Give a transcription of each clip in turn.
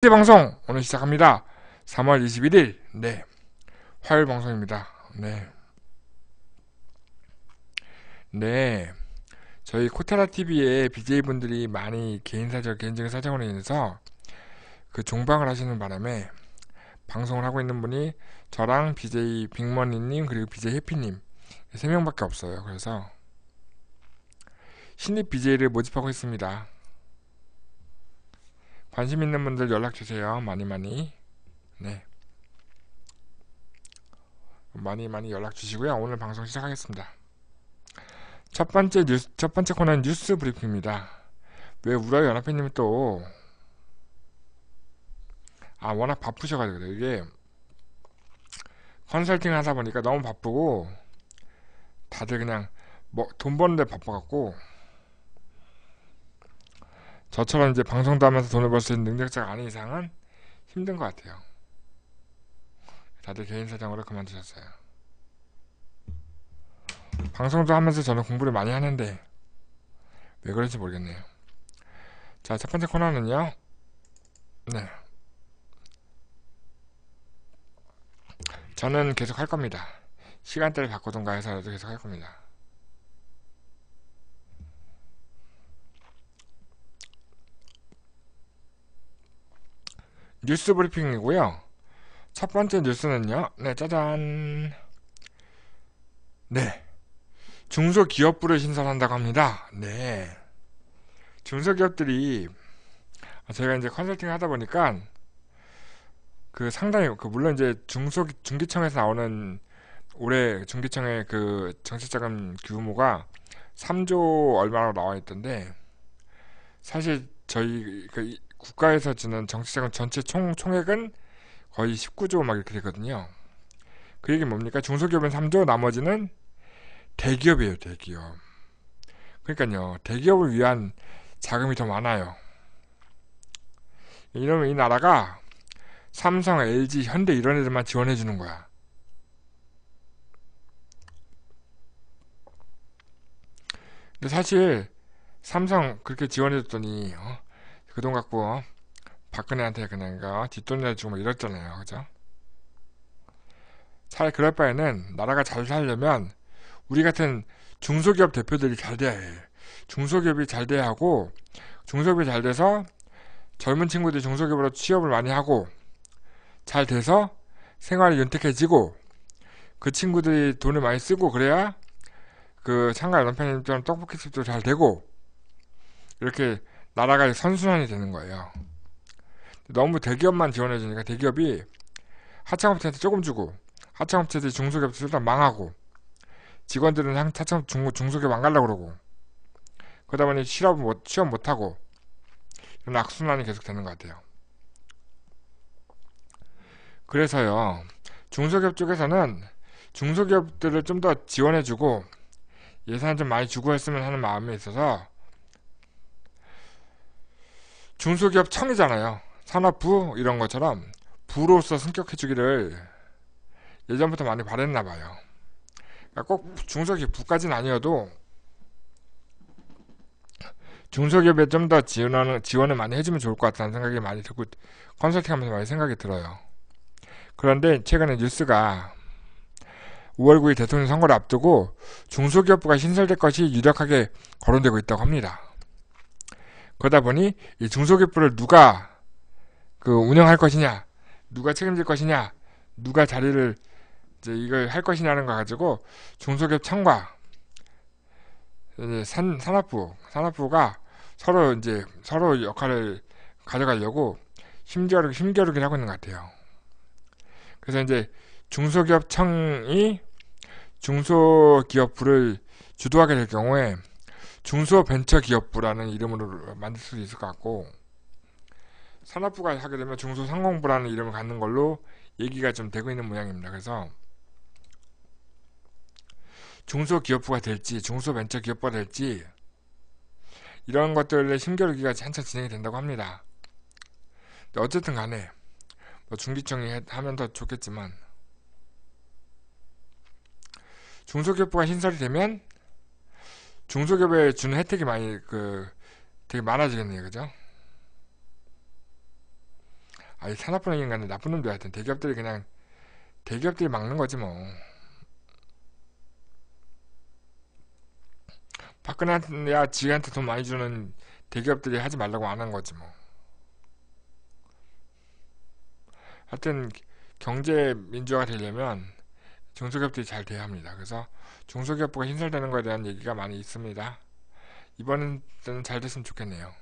번째 방송 오늘 시작합니다. 3월 21일 네 화요일 방송입니다. 네. 네. 저희 코테라 TV에 BJ 분들이 많이 개인 사절, 개인적인 사정으로 인해서 그 종방을 하시는 바람에 방송을 하고 있는 분이 저랑 BJ 빅머니님 그리고 BJ 해피님 세 명밖에 없어요. 그래서 신입 BJ를 모집하고 있습니다. 관심 있는 분들 연락 주세요. 많이 많이. 네. 많이 많이 연락 주시고요. 오늘 방송 시작하겠습니다. 첫 번째 뉴스 첫 번째 코너는 뉴스 브리핑입니다. 왜 우라 연합회님이 또 아, 워낙 바쁘셔가지고 그래요. 이게 컨설팅 하다 보니까 너무 바쁘고 다들 그냥 뭐 돈 버는데 바빠갖고 저처럼 이제 방송도 하면서 돈을 벌 수 있는 능력자가 아닌 이상은 힘든 것 같아요. 다들 개인 사정으로 그만두셨어요. 방송도 하면서 저는 공부를 많이 하는데 왜 그런지 모르겠네요. 자, 첫 번째 코너는요. 네. 저는 계속 할 겁니다. 시간대를 바꾸던가 해서라도 계속 할 겁니다. 뉴스 브리핑이고요. 첫 번째 뉴스는요. 네, 짜잔. 네. 중소기업부를 신설한다고 합니다. 네. 중소기업들이 제가 아, 이제 컨설팅 하다 보니까 그 상당히 그 물론 이제 중소 중기청에서 나오는 올해 중기청의 그 정책자금 규모가 3조 얼마로 나와 있던데 사실 저희 그 국가에서 주는 정치자금 전체 총, 총액은 거의 19조 막 이렇게 되거든요. 그 얘기는 뭡니까? 중소기업은 3조, 나머지는 대기업이에요, 대기업. 그러니까요, 대기업을 위한 자금이 더 많아요. 이러면 이 나라가 삼성, LG, 현대 이런 애들만 지원해 주는 거야. 근데 사실 삼성 그렇게 지원해줬더니 어? 그돈 갖고 박근혜한테 그냥 그 뒷돈 내주고 뭐 이랬잖아요. 그죠? 차라리 그럴 바에는 나라가 잘 살려면 우리 같은 중소기업 대표들이 잘 돼야 해. 중소기업이 잘 돼야 하고 중소기업이 잘 돼서 젊은 친구들이 중소기업으로 취업을 많이 하고 잘 돼서 생활이 윤택해지고 그 친구들이 돈을 많이 쓰고 그래야 그 창가 연편님처럼 떡볶이집도 잘 되고 이렇게 나라가 선순환이 되는 거예요. 너무 대기업만 지원해주니까 대기업이 하청업체한테 조금 주고 하청업체들이 중소기업들 다 망하고 직원들은 하청 중, 중소기업 안 가려고 그러고 그러다 보니 실업 못, 취업 못하고 이런 악순환이 계속 되는 것 같아요. 그래서요 중소기업 쪽에서는 중소기업들을 좀 더 지원해주고 예산 좀 많이 주고 했으면 하는 마음에 있어서 중소기업 청이잖아요. 산업부 이런 것처럼 부로서 승격해주기를 예전부터 많이 바랬나 봐요. 그러니까 꼭 중소기업 부까지는 아니어도 중소기업에 좀더지원하 지원을 많이 해주면 좋을 것 같다는 생각이 많이 들고 컨설팅하면서 많이 생각이 들어요. 그런데 최근에 뉴스가 5월 9일 대통령 선거를 앞두고 중소기업부가 신설될 것이 유력하게 거론되고 있다고 합니다. 그러다 보니 이 중소기업부를 누가 그 운영할 것이냐, 누가 책임질 것이냐, 누가 자리를 이제 이걸 할 것이냐는 거 가지고 중소기업 청과 산, 산업부, 산업부가 서로 이제 서로 역할을 가져가려고 힘겨루, 힘겨루긴 기 하고 있는 것 같아요. 그래서 이제 중소기업청이 중소기업부를 주도하게 될 경우에 중소벤처기업부라는 이름으로 만들 수도 있을 것 같고 산업부가 하게 되면 중소상공부라는 이름을 갖는 걸로 얘기가 좀 되고 있는 모양입니다. 그래서 중소기업부가 될지 중소벤처기업부가 될지 이런 것들의 심결기가 한참 진행이 된다고 합니다. 어쨌든 간에 뭐 중기청이 하면 더 좋겠지만 중소기업부가 신설이 되면 중소기업에 주는 혜택이 많이 그 되게 많아지겠네요, 그죠? 아니 산업은행인 간에 나쁜 놈들 하여튼 대기업들이 그냥 대기업들이 막는 거지 뭐. 박근혜야 지한테 돈 많이 주는 대기업들이 하지 말라고 안 한 거지 뭐. 하여튼 경제 민주화가 되려면 중소기업들이 잘 돼야 합니다. 그래서 중소기업부가 h i 설되는 거에 대한 얘기가 많이 있습니다. 이번에는 잘 됐으면 좋겠네요.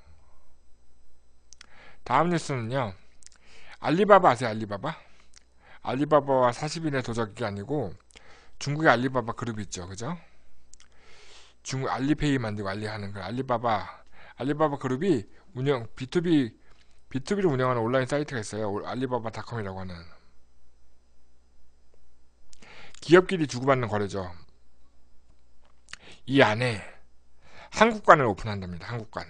다음 뉴스는요. 알리바바 아세요? 알리바바? 알리바바와 40인의 도적이 아니고 중국의 알리바바 그룹이 있죠. 그죠? 중국 알리페이 만들고 알리하는 그 알리바바 알리바바 그룹이 운영 B2B B2B를 운영하는 온라인 사이트가 있어요. 알리바바닷컴이라고 하는 기업끼리 주고받는 거래죠. 이 안에 한국관을 오픈한답니다. 한국관.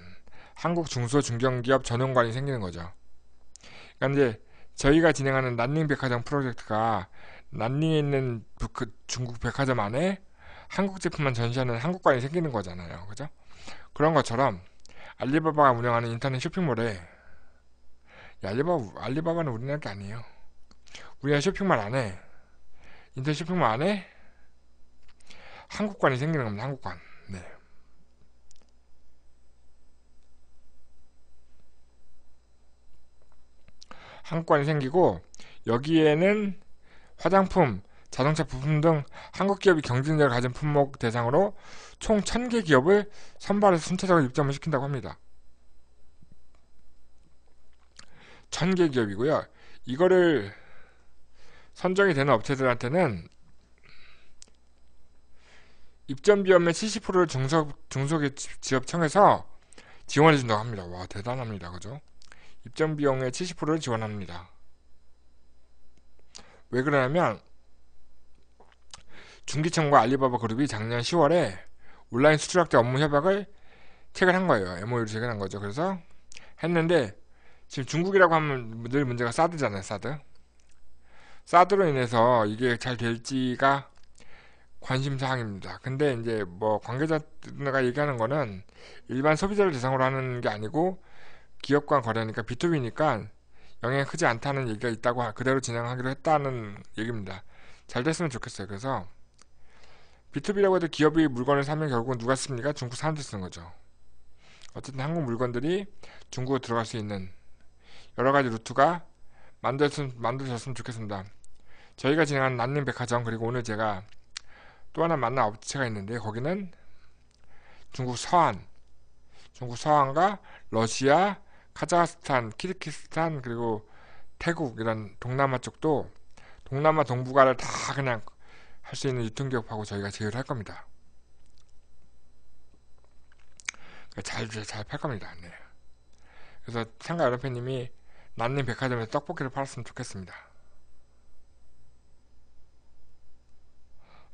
한국 중소중견기업 전용관이 생기는 거죠. 그러니까 이제 저희가 진행하는 난닝 백화점 프로젝트가 난닝에 있는 북, 그 중국 백화점 안에 한국 제품만 전시하는 한국관이 생기는 거잖아요. 그죠? 그런 것처럼 알리바바가 운영하는 인터넷 쇼핑몰에 알리바바, 알리바바는 우리나라 게 아니에요. 우리나라 쇼핑몰 안에 인터넷 쇼핑몰 안에 한국관이 생기는 겁니다. 한국관. 네. 한국관이 생기고 여기에는 화장품, 자동차 부품 등 한국 기업이 경쟁력을 가진 품목 대상으로 총 1000개 기업을 선발해서 순차적으로 입점을 시킨다고 합니다. 1000개 기업이고요. 이거를 선정이 되는 업체들한테는 입점 비용의 70%를 중소, 중소기업청에서 지원해 준다고 합니다. 와 대단합니다. 그죠? 입점 비용의 70%를 지원합니다. 왜 그러냐면 중기청과 알리바바 그룹이 작년 10월에 온라인 수출 학대 업무 협약을 체결한 거예요. MOU를 체결한 거죠. 그래서 했는데 지금 중국이라고 하면 늘 문제가 사드잖아요. 사드. 사드로 인해서 이게 잘 될지가 관심사항입니다. 근데 이제 뭐 관계자가 얘기하는 거는 일반 소비자를 대상으로 하는 게 아니고 기업 과 거래니까 B2B니까 영향이 크지 않다는 얘기가 있다고 그대로 진행하기로 했다는 얘기입니다. 잘 됐으면 좋겠어요. 그래서 B2B라고 해도 기업이 물건을 사면 결국은 누가 씁니까? 중국 사람들이 쓰는 거죠. 어쨌든 한국 물건들이 중국으로 들어갈 수 있는 여러 가지 루트가 만들었으면, 만들어졌으면 좋겠습니다. 저희가 진행한 난닝백화점 그리고 오늘 제가 또 하나 만난 업체가 있는데 거기는 중국 서안, 중국 서안과 러시아, 카자흐스탄, 키르키스탄 그리고 태국 이런 동남아 쪽도 동남아 동북아를 다 그냥 할 수 있는 유통기업하고 저희가 제휴를 할 겁니다. 그러니까 잘, 잘 팔 겁니다. 네. 그래서 상가 여러분님이 난닝 백화점에서 떡볶이를 팔았으면 좋겠습니다.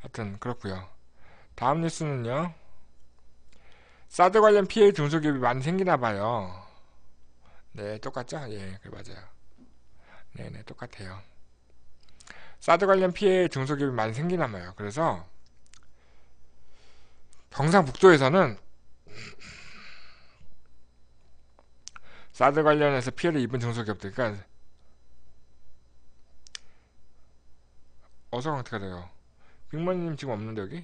하여튼 그렇고요 다음 뉴스는요 사드 관련 피해 중소기업이 많이 생기나 봐요 네 똑같죠? 예 맞아요 네네 네, 똑같아요 사드 관련 피해 중소기업이 많이 생기나 봐요 그래서 경상북도에서는 사드 관련해서 피해를 입은 중소기업들 그러니까 어서 강태가 돼요 빅마니님 지금 없는데 여기?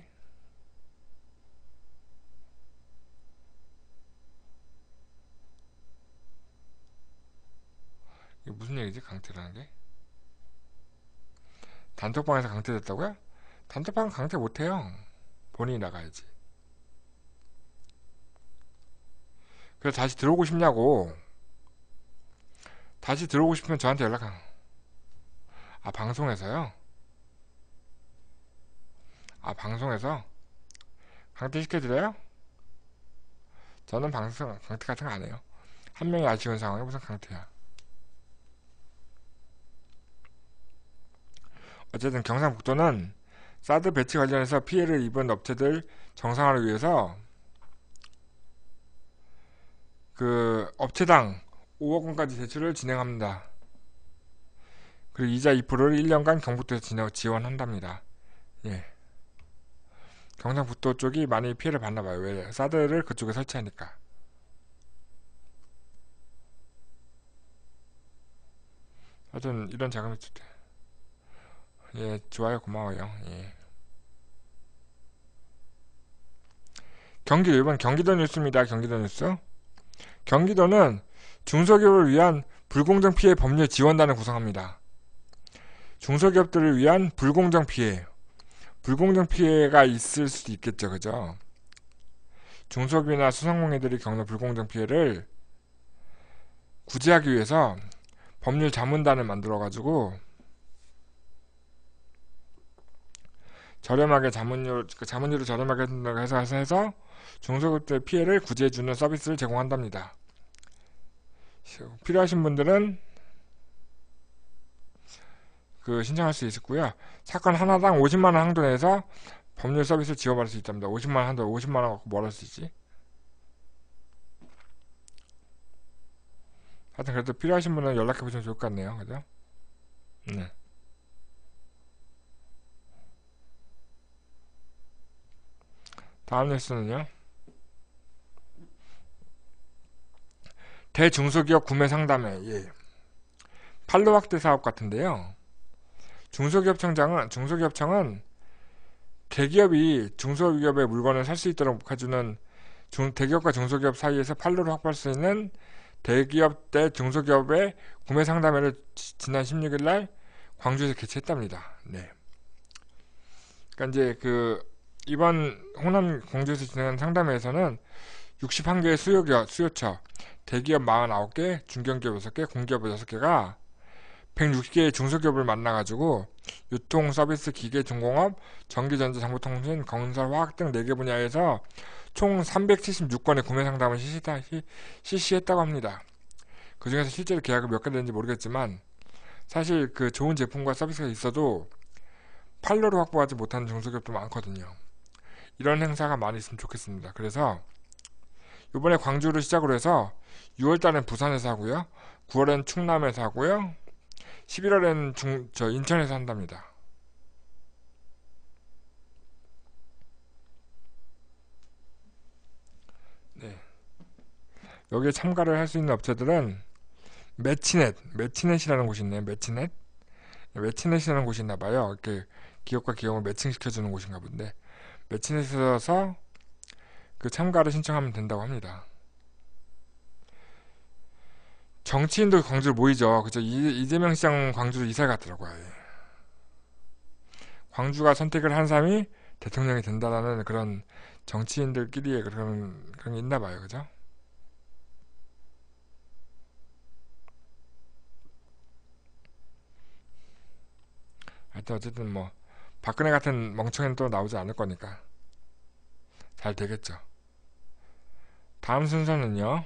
이게 무슨 얘기지 강태라는 게? 단톡방에서 강태됐다고요단톡방강태 못해요 본인이 나가야지 그래서 다시 들어오고 싶냐고 다시 들어오고 싶으면 저한테 연락하 아 방송에서요? 아 방송에서 강퇴 시켜드려요? 저는 방송 강퇴 같은 거 안 해요. 한 명이 아쉬운 상황에 무슨 강퇴야. 어쨌든 경상북도는 사드 배치 관련해서 피해를 입은 업체들 정상화를 위해서 그 업체당 5억 원까지 대출을 진행합니다. 그리고 이자 2%를 1년간 경북도에서 지원한답니다. 예. 경상북도 쪽이 많이 피해를 받나 봐요. 왜 사드를 그쪽에 설치하니까. 하여튼 이런 자금이 투자. 예, 좋아요. 고마워요. 예. 경기 도 일번 경기도 뉴스입니다. 경기도 뉴스. 경기도는 중소기업을 위한 불공정 피해 법률 지원단을 구성합니다. 중소기업들을 위한 불공정 피해 불공정 피해가 있을 수도 있겠죠. 그죠? 중소기업이나 수상공인들이 겪는 불공정 피해를 구제하기 위해서 법률 자문단을 만들어가지고 저렴하게 자문료, 그 자문료를 저렴하게 해준다고 해서, 해서 중소기업들 피해를 구제해주는 서비스를 제공한답니다. 필요하신 분들은 그 신청할 수 있었고요. 사건 하나당 50만 원 한도 내에서 법률 서비스를 지원받을 수 있답니다. 50만 원 한도, 50만 원 갖고 뭘 할 수 있지? 하여튼 그래도 필요하신 분은 연락해 보시면 좋을 것 같네요. 그죠? 네. 다음 뉴스는요. 대중소기업 구매 상담회. 예. 팔로확대 사업 같은데요. 중소기업청장은 중소기업청은 대기업이 중소기업의 물건을 살 수 있도록 해주는 중, 대기업과 중소기업 사이에서 판로를 확보할 수 있는 대기업 대 중소기업의 구매 상담회를 지, 난 16일 날 광주에서 개최했답니다. 네. 그러니까 이제 그 이번 호남 공주에서 진행한 상담회에서는 61개의 수요, 기업 수요처, 대기업 49개, 중견기업 6개, 공기업 6개가 160개의 중소기업을 만나가지고 유통, 서비스, 기계, 중공업, 전기전자, 정보통신, 건설, 화학 등 4개 분야에서 총 376건의 구매 상담을 실시, 했다고 합니다. 그 중에서 실제로 계약을몇 개 되는지 모르겠지만 사실 그 좋은 제품과 서비스가 있어도 팔로를 확보하지 못하는 중소기업도 많거든요. 이런 행사가 많이 있으면 좋겠습니다. 그래서 이번에 광주를 시작으로 해서 6월달엔 부산에서 하고요. 9월엔 충남에서 하고요. 11월에는 중, 저 인천에서 한답니다. 네. 여기에 참가를 할 수 있는 업체들은 매치넷, 매치넷이라는 곳이 있네요. 매치넷. 매치넷이라는 곳이 있나 봐요. 이렇게 기업과 기업을 매칭시켜 주는 곳인가 본데. 매치넷에서 그 참가를 신청하면 된다고 합니다. 정치인도 광주로 모이죠. 그죠? 이재명 시장 광주로 이사 갔더라고요. 광주가 선택을 한 사람이 대통령이 된다라는 그런 정치인들끼리의 그런 그런 게 있나 봐요. 그죠? 하여튼 어쨌든 뭐 박근혜 같은 멍청이는 또 나오지 않을 거니까 잘 되겠죠. 다음 순서는요.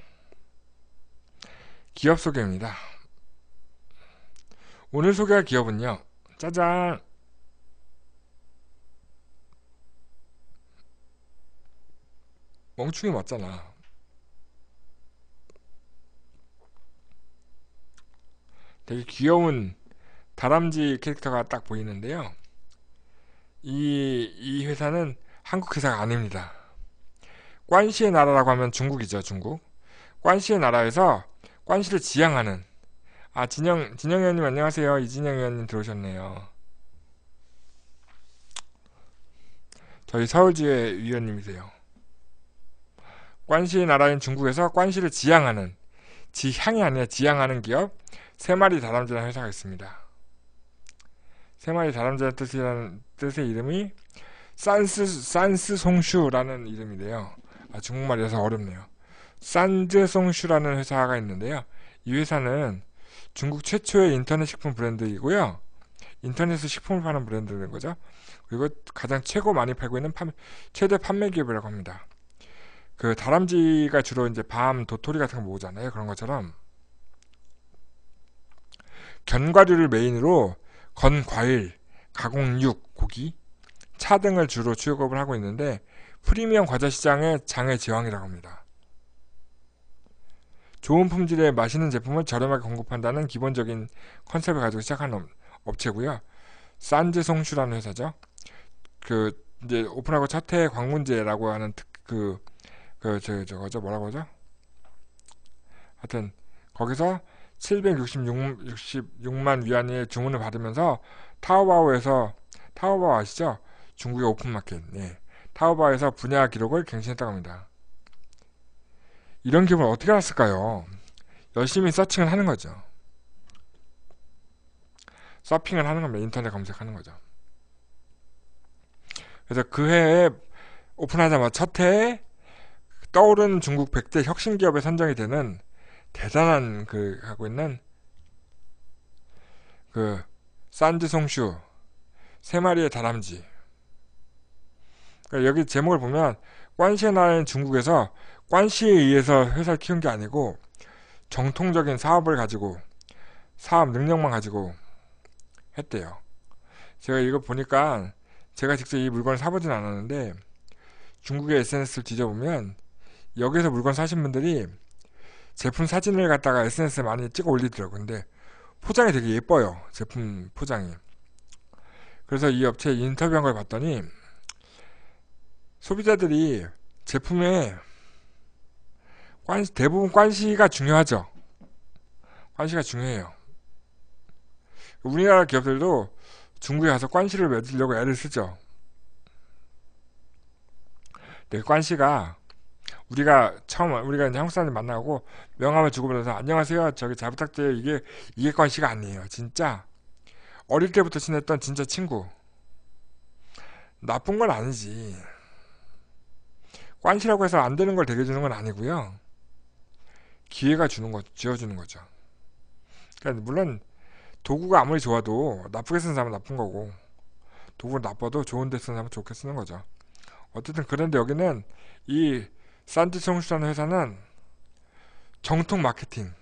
기업 소개입니다. 오늘 소개할 기업은요. 짜잔! 멍충이 맞잖아. 되게 귀여운 다람쥐 캐릭터가 딱 보이는데요. 이, 이 회사는 한국 회사가 아닙니다. 관시의 나라라고 하면 중국이죠, 중국. 관시의 나라에서 관실을 지향하는 아 진영 진영 의원님 안녕하세요 이진영 의원님 들어오셨네요 저희 서울지회 위원님이세요 관실 나라인 중국에서 관실을 지향하는 지향이 아니라 지향하는 기업 세 마리 다람쥐라는 회사가 있습니다 세 마리 다람쥐라는 뜻이라는 뜻의 이름이 산스 산스 송슈라는 이름이래요 아, 중국말이라서 어렵네요 산즈송슈라는 회사가 있는데요. 이 회사는 중국 최초의 인터넷 식품 브랜드이고요. 인터넷에 서 식품을 파는 브랜드인 거죠. 그리고 가장 최고 많이 팔고 있는 판, 최대 판매 기업이라고 합니다. 그 다람쥐가 주로 이제 밤 도토리 같은 거 모으잖아요. 그런 것처럼 견과류를 메인으로 건과일, 가공육, 고기, 차 등을 주로 취급을 하고 있는데 프리미엄 과자 시장의 장애 제왕이라고 합니다. 좋은 품질의 맛있는 제품을 저렴하게 공급한다는 기본적인 컨셉을 가지고 시작한 업체고요. 산즈송슈라는 회사죠. 그 이제 오픈하고 첫해 광문제라고 하는 그 그 저 저거죠 뭐라고 하죠? 하여튼 거기서 766 66만 위안의 주문을 받으면서 타오바오에서 타오바오 아시죠? 중국의 오픈마켓. 예. 타오바오에서 분야 기록을 갱신했다고 합니다. 이런 기분을 어떻게 알았을까요? 열심히 서칭을 하는 거죠. 서핑을 하는 겁니다. 인터넷 검색하는 거죠. 그래서 그 해에 오픈하자마자 첫 해에 떠오른 중국 100대 혁신 기업에 선정이 되는 대단한 그 하고 있는 그 산지송슈 세 마리의 다람쥐 그러니까 여기 제목을 보면 관시나인 중국에서 관시에 의해서 회사를 키운 게 아니고 정통적인 사업을 가지고 사업 능력만 가지고 했대요. 제가 이거 보니까 제가 직접 이 물건을 사보진 않았는데 중국의 SNS를 뒤져보면 여기서 물건 사신 분들이 제품 사진을 갖다가 SNS에 많이 찍어 올리더라고요. 근데 포장이 되게 예뻐요. 제품 포장이. 그래서 이 업체 에 인터뷰한 걸 봤더니 소비자들이 제품에 관, 대부분 관시가 중요하죠. 관시가 중요해요. 우리나라 기업들도 중국에 가서 관시를 맺으려고 애를 쓰죠. 근 관시가 우리가 처음 우리가 이제 한국 사람들 만나고 명함을 주고받아서 안녕하세요 저기 잘 부탁드려요 이게 이게 관시가 아니에요 진짜 어릴 때부터 친했던 진짜 친구 나쁜 건 아니지 관시라고 해서 안 되는 걸 대게 주는 건 아니고요 기회가 주는 거, 지어주는 거죠. 그러니까 물론 도구가 아무리 좋아도 나쁘게 쓰는 사람은 나쁜 거고 도구가 나빠도 좋은데 쓰는 사람은 좋게 쓰는 거죠. 어쨌든 그런데 여기는 이 산티송슈라는 회사는 정통 마케팅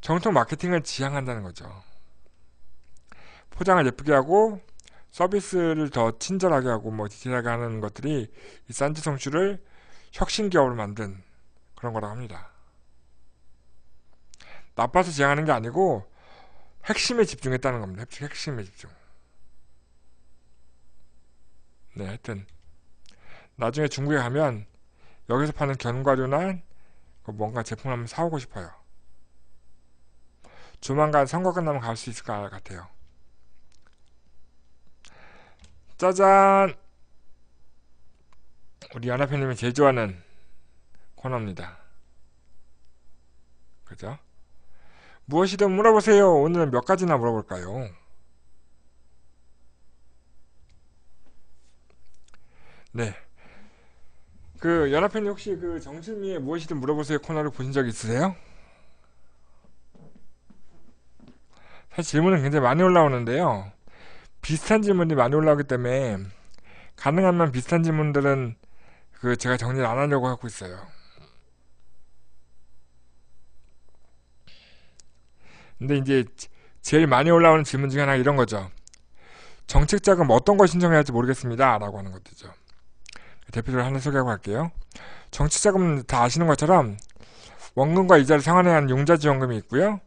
정통 마케팅을 지향한다는 거죠. 포장을 예쁘게 하고 서비스를 더 친절하게 하고 뭐 디테일하게 하는 것들이 이 산지성슈를 혁신기업으로 만든 그런 거라고 합니다. 나빠서 지향하는 게 아니고 핵심에 집중했다는 겁니다. 핵심에 집중. 네, 하여튼 나중에 중국에 가면 여기서 파는 견과류나 그 뭔가 제품을 한번 사오고 싶어요. 조만간 선거 끝나면 갈 수 있을 것 같아요. 짜잔! 우리 연합회님이 제일 좋아하는 코너입니다 그죠? 무엇이든 물어보세요. 오늘은 몇 가지나 물어볼까요? 네. 그 연합회님 혹시 그 정신미에 무엇이든 물어보세요 코너를 보신 적 있으세요? 사실 질문은 굉장히 많이 올라오는데요. 비슷한 질문이 많이 올라오기 때문에 가능하면 비슷한 질문들은 그 제가 정리를 안 하려고 하고 있어요. 근데 이제 제일 많이 올라오는 질문 중에 하나 가 이런 거죠. 정책 자금 어떤 걸 신청해야 할지 모르겠습니다. 라고 하는 것들이죠. 대표적으로 하나 소개하고 갈게요. 정책 자금 은다 아시는 것처럼 원금과 이자를 상환해야 하는 용자 지원금이 있고요.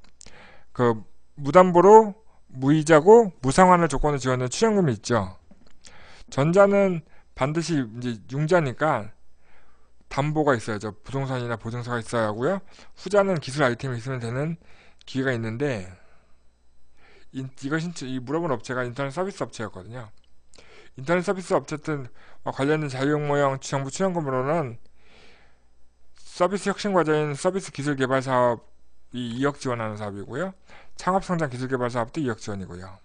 그 무담보로 무이자고 무상환을 조건으로 지원하는 출연금이 있죠. 전자는 반드시 이제 융자니까 담보가 있어야죠. 부동산이나 보증서가 있어야 하고요. 후자는 기술 아이템이 있으면 되는 기회가 있는데 인, 이거 신청 이 물어본 업체가 인터넷 서비스 업체였거든요. 인터넷 서비스 업체든 어, 관련된 자유형 모형 정부 추연금으로는 서비스 혁신 과제인 서비스 기술 개발 사업이 2억 지원하는 사업이고요. 창업 성장 기술 개발 사업도 2억 지원이고요.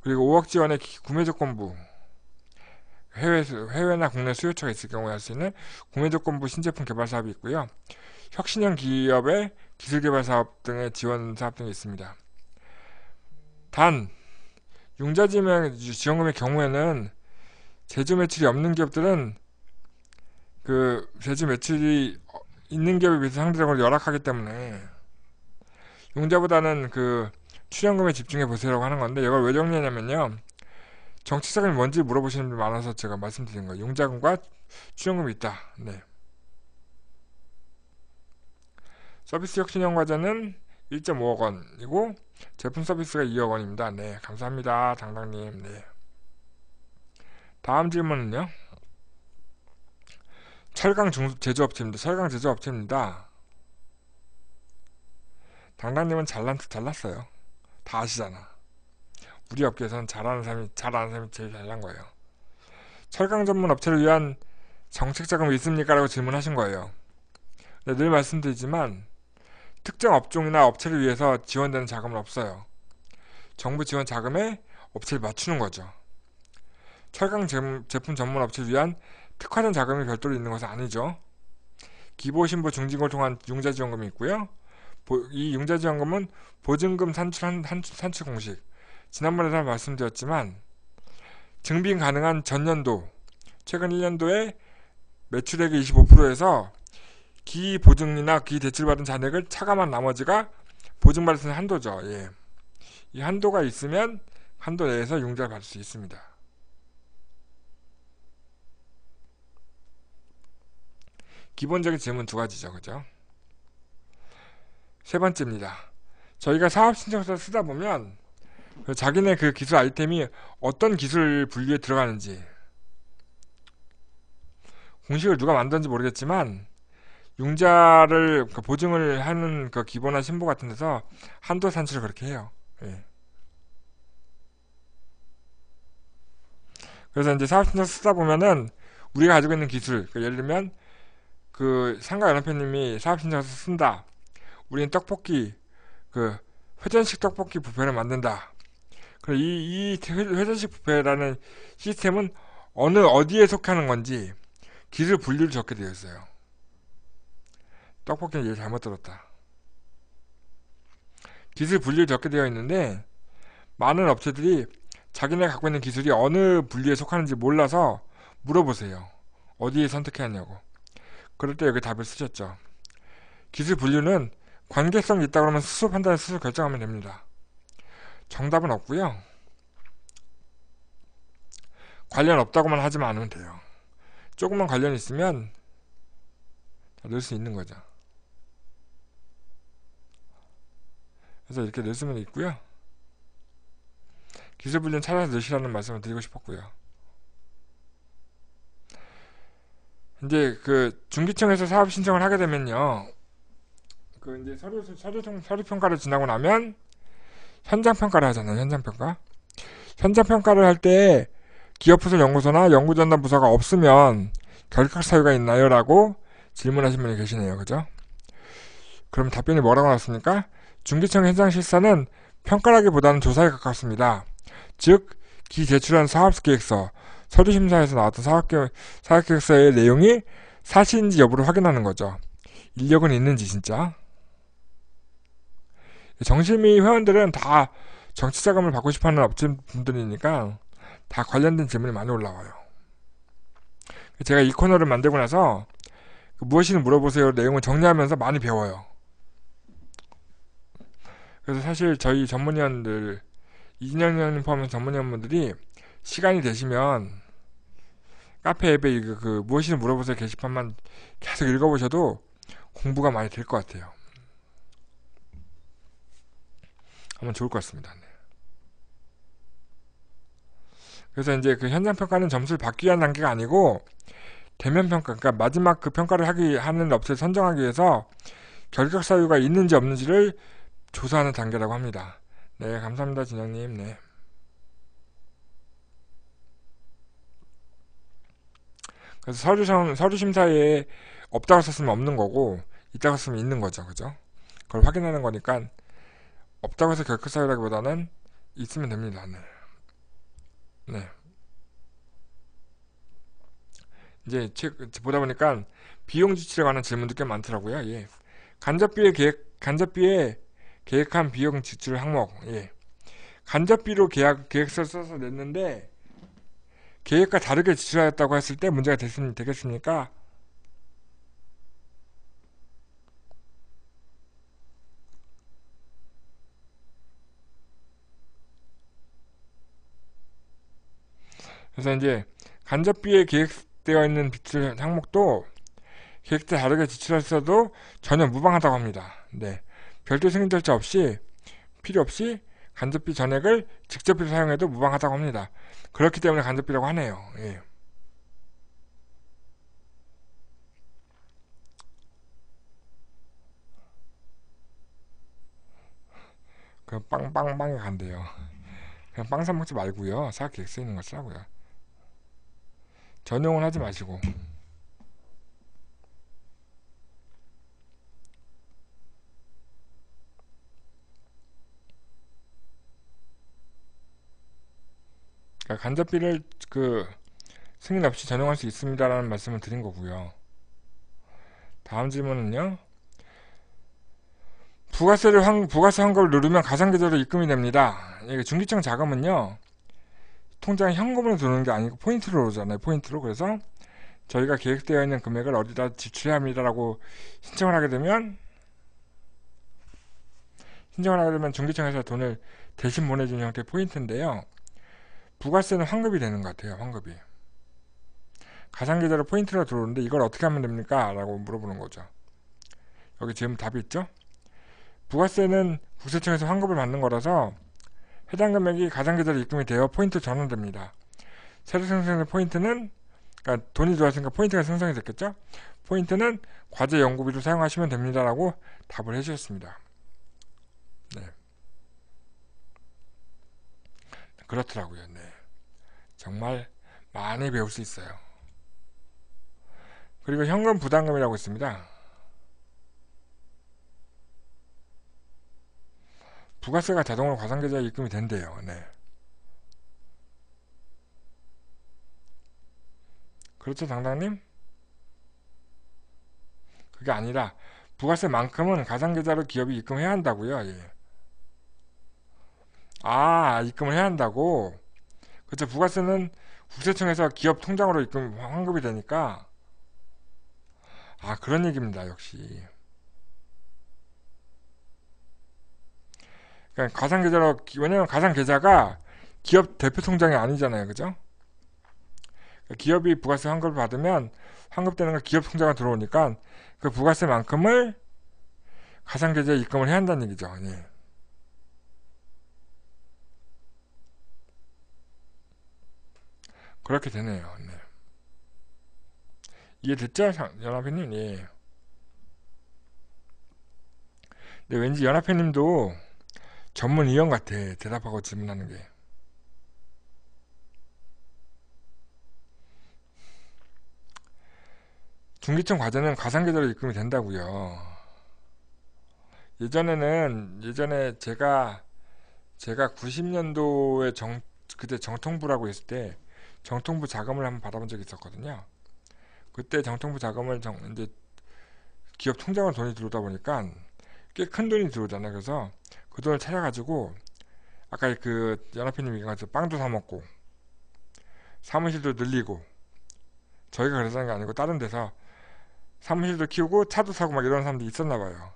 그리고 5억 지원의 구매 조건부 해외, 해외나 국내 수요처가 있을 경우에 할 수 있는 구매 조건부 신제품 개발 사업이 있고요. 혁신형 기업의 기술개발 사업 등의 지원 사업 등이 있습니다. 단 융자지명 지원금의 경우에는 제조 매출이 없는 기업들은 그 제조 매출이 있는 기업에 비해서 상대적으로 열악하기 때문에 융자보다는 그 출연금에 집중해 보세요라고 하는 건데 이걸 왜 정리했냐면요 정치적인 뭔지 물어보시는 분 많아서 제가 말씀드린 거예요 융자금과 출연금이 있다 네. 서비스 혁신형 과제는 1.5억 원이고 제품 서비스가 2억 원입니다. 네, 감사합니다. 장당님. 네. 다음 질문은요. 철강 중소 제조업체입니다. 철강 제조업체입니다. 장당님은 잘난 척 잘났어요. 다 아시잖아. 우리 업계에서는 잘하는 사람이 잘하는 사람이 제일 잘난 거예요. 철강 전문 업체를 위한 정책 자금이 있습니까? 라고 질문하신 거예요. 네, 늘 말씀드리지만 특정 업종이나 업체를 위해서 지원되는 자금은 없어요. 정부 지원 자금에 업체를 맞추는 거죠. 철강 제품 전문 업체를 위한 특화된 자금이 별도로 있는 것은 아니죠. 기보신보 중진을 통한 융자지원금이 있고요. 이 융자지원금은 보증금 산출, 한, 산출 공식. 지난번에도 말씀드렸지만 증빙 가능한 전년도 최근 1년도에 매출액의 25%에서 기보증이나 기대출받은 잔액을 차감한 나머지가 보증받을 수 있는 한도죠. 예. 이 한도가 있으면 한도 내에서 용자를 받을 수 있습니다. 기본적인 질문 두 가지죠. 그죠? 세 번째입니다. 저희가 사업 신청서를 쓰다 보면 자기네 그 기술 아이템이 어떤 기술 분류에 들어가는지 공식을 누가 만든지 모르겠지만 융자를 그 보증을 하는 그 기본화 신보 같은 데서 한도 산출을 그렇게 해요. 예. 그래서 이제 사업신청 쓰다 보면은 우리가 가지고 있는 기술, 그 예를 들면 그 상가 연합회님이 사업신청서 쓴다. 우리는 떡볶이 그 회전식 떡볶이 부패를 만든다. 그래 이, 이 회전식 부패라는 시스템은 어느 어디에 속하는 건지 기술 분류를 적게 되어 있어요. 떡볶이는 얘 잘못 들었다. 기술 분류를 적게 되어 있는데 많은 업체들이 자기네 갖고 있는 기술이 어느 분류에 속하는지 몰라서 물어보세요. 어디에 선택해야 하냐고. 그럴 때 여기 답을 쓰셨죠. 기술 분류는 관계성이 있다 그러면 스스로 판단을 스스로 결정하면 됩니다. 정답은 없고요. 관련 없다고만 하지 않으면 돼요. 조금만 관련 있으면 넣을 수 있는 거죠. 그래서 이렇게 낼으면 있고요. 기술분류 찾아서 넣으시라는 말씀을 드리고 싶었고요. 이제 그 중기청에서 사업 신청을 하게 되면요. 그 이제 서류 서류 서류 평가를 지나고 나면 현장 평가를 하잖아요. 현장 평가. 현장 평가를 할 때 기업부설 연구소나 연구전담 부서가 없으면 결격 사유가 있나요라고 질문하신 분이 계시네요. 그죠? 그럼 답변이 뭐라고 나왔습니까? 중기청 현장 실사는 평가라기보다는 조사에 가깝습니다. 즉, 기 제출한 사업계획서, 서류심사에서 나왔던 사업계, 획서의 내용이 사실인지 여부를 확인하는 거죠. 인력은 있는지 진짜. 정심위 회원들은 다 정치 자금을 받고 싶어하는 업체 분들이니까 다 관련된 질문이 많이 올라와요. 제가 이 코너를 만들고 나서 그 무엇이든 물어보세요 내용을 정리하면서 많이 배워요. 그래서 사실 저희 전문위원들 2년위원님 포함한 전문위원분들이 시간이 되시면 카페 앱에 그, 그 무엇이든 물어보세요 게시판만 계속 읽어보셔도 공부가 많이 될 것 같아요. 한번 좋을 것 같습니다. 네. 그래서 이제 그 현장 평가는 점수를 받기 위한 단계가 아니고 대면 평가, 그러니까 마지막 그 평가를 하기 하는 업체를 선정하기 위해서 결격 사유가 있는지 없는지를 조사하는 단계라고 합니다. 네, 감사합니다, 진영님. 네. 그래서 서류, 심, 서류 심사에 없다고 썼으면 없는 거고, 있다고 썼으면 있는 거죠. 그죠? 그걸 확인하는 거니까, 없다고 해서 결격사유라기보다는 있으면 됩니다. 네. 네. 이제 책 보다 보니까 비용 지출에 관한 질문도 꽤 많더라고요. 예. 간접비의 계획, 간접비의 계획한 비용 지출 항목 예. 간접비로 계약, 계획서를 써서 냈는데 계획과 다르게 지출하였다고 했을 때 문제가 됐, 되겠습니까? 그래서 이제 간접비에 계획되어 있는 비출 항목도 계획과 다르게 지출했어도 전혀 무방하다고 합니다. 네. 별도 승인 절차 없이 필요 없이 간접비 전액을 직접비로 사용해도 무방하다고 합니다. 그렇기 때문에 간접비라고 하네요. 예. 그 빵빵빵에 간대요. 그냥 빵사 먹지 말고요. 사업 계획서 는거 쓰라고요. 전용은 하지 마시고. 그러니까 간접비를 그 승인 없이 전용할 수 있습니다라는 말씀을 드린 거고요. 다음 질문은요. 부가세를 환, 부가세 환급을 누르면 가상계좌로 입금이 됩니다. 이게 예, 그 중기청 자금은요. 통장에 현금으로 들어오는 게 아니고 포인트로 오잖아요. 포인트로. 그래서 저희가 계획되어 있는 금액을 어디다 지출해야 합니다라고 신청을 하게 되면 신청을 하게 되면 중기청에서 돈을 대신 보내주는 형태의 포인트인데요. 부가세는 환급이 되는 것 같아요. 환급이. 가상계좌로 포인트가 들어오는데 이걸 어떻게 하면 됩니까? 라고 물어보는 거죠. 여기 지금 답이 있죠? 부가세는 국세청에서 환급을 받는 거라서 해당 금액이 가상계좌로 입금이 되어 포인트 전환됩니다. 새로 생성된 포인트는 그러니까 돈이 들어왔으니까 포인트가 생성이 됐겠죠? 포인트는 과제 연구비로 사용하시면 됩니다라고 답을 해주셨습니다. 네. 그렇더라고요. 네. 정말 많이 배울 수 있어요. 그리고 현금 부담금이라고 있습니다. 부가세가 자동으로 가상계좌에 입금이 된대요. 네. 그렇죠, 당당님? 그게 아니라 부가세만큼은 가상계좌로 기업이 입금해야 한다고요. 예. 아, 입금을 해야 한다고? 그렇죠 부가세는 국세청에서 기업 통장으로 입금 환급이 되니까 아 그런 얘기입니다 역시 그러니까 가상계좌로 왜냐면 하 가상계좌가 기업 대표 통장이 아니잖아요 그죠 그러니까 기업이 부가세 환급을 받으면 환급되는 거 기업 통장에 들어오니까 그 부가세만큼을 가상계좌에 입금을 해야 한다는 얘기죠 예. 그렇게 되네요. 네. 이해됐죠? 연합회님? 예. 근데 왠지 연합회님도 전문위원 같아. 대답하고 질문하는 게. 중기청 과제는 가상계좌로 입금이 된다고요. 예전에는 예전에 제가 제가 90년도에 정 그때 정통부라고 했을 때 정통부 자금을 한번 받아본 적이 있었거든요. 그때 정통부 자금을 정, 이제 기업 통장으로 돈이 들어오다 보니까 꽤 큰 돈이 들어오잖아요. 그래서 그 돈을 찾아가지고 아까 그 연합회님 얘기한 것처럼 빵도 사 먹고 사무실도 늘리고 저희가 그러자는 게 아니고 다른 데서 사무실도 키우고 차도 사고 막 이런 사람들이 있었나 봐요.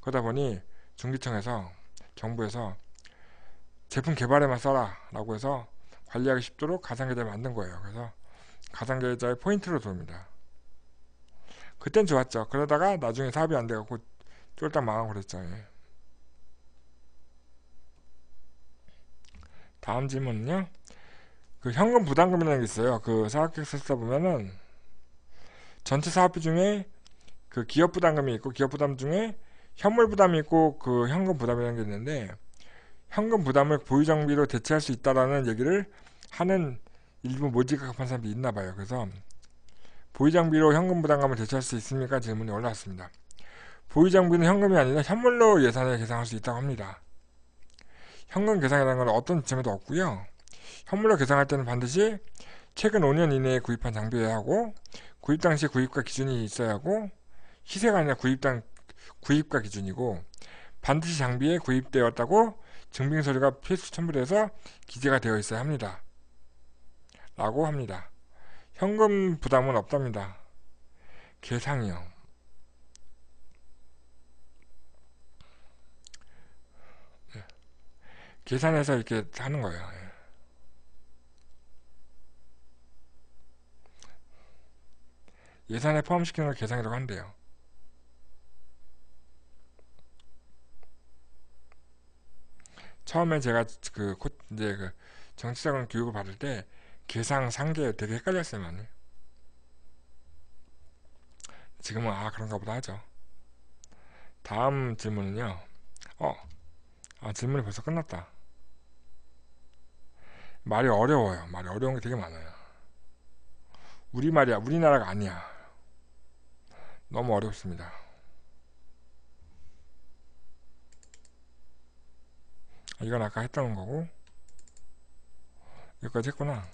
그러다 보니 중기청에서 정부에서 제품 개발에만 써라 라고 해서 관리하기 쉽도록 가상계좌를 만든 거예요. 그래서 가상계좌의 포인트로 돕니다. 그땐 좋았죠. 그러다가 나중에 사업이 안 돼갖고 쫄딱 망하고 그랬죠. 예. 다음 질문은요. 그 현금 부담금이라는 게 있어요. 그 사업계획서 쓰다 보면은 전체 사업비 중에 그 기업 부담금이 있고 기업 부담 중에 현물 부담이 있고 그 현금 부담이라는 게 있는데 현금 부담을 보유 장비로 대체할 수 있다라는 얘기를 하는 일부 모지각한 사람이 있나 봐요. 그래서 보유장비로 현금 부담감을 대체할 수 있습니까? 질문이 올라왔습니다. 보유장비는 현금이 아니라 현물로 예산을 계상할 수 있다고 합니다. 현금 계상이라는 건 어떤 지점에도 없고요. 현물로 계상할 때는 반드시 최근 5년 이내에 구입한 장비여야 하고 구입 당시 구입가 기준이 있어야 하고 시세가 아니라 구입당 구입가 기준이고 반드시 장비에 구입되었다고 증빙서류가 필수 첨부돼서 기재가 되어 있어야 합니다. 라고 합니다. 현금 부담은 없답니다. 계상이요. 예. 계산해서 이렇게 하는 거예요. 예. 예산에 포함시키는 걸 계산이라고 한대요. 처음에 제가 그 이제 그 정치자금 교육을 받을 때 계상 상계 되게 헷갈렸어요 많이 지금은 아 그런가 보다 하죠 다음 질문은요 어 아, 질문이 벌써 끝났다 말이 어려워요 말이 어려운 게 되게 많아요 우리말이야 우리나라가 아니야 너무 어렵습니다 아, 이건 아까 했던 거고 여기까지 했구나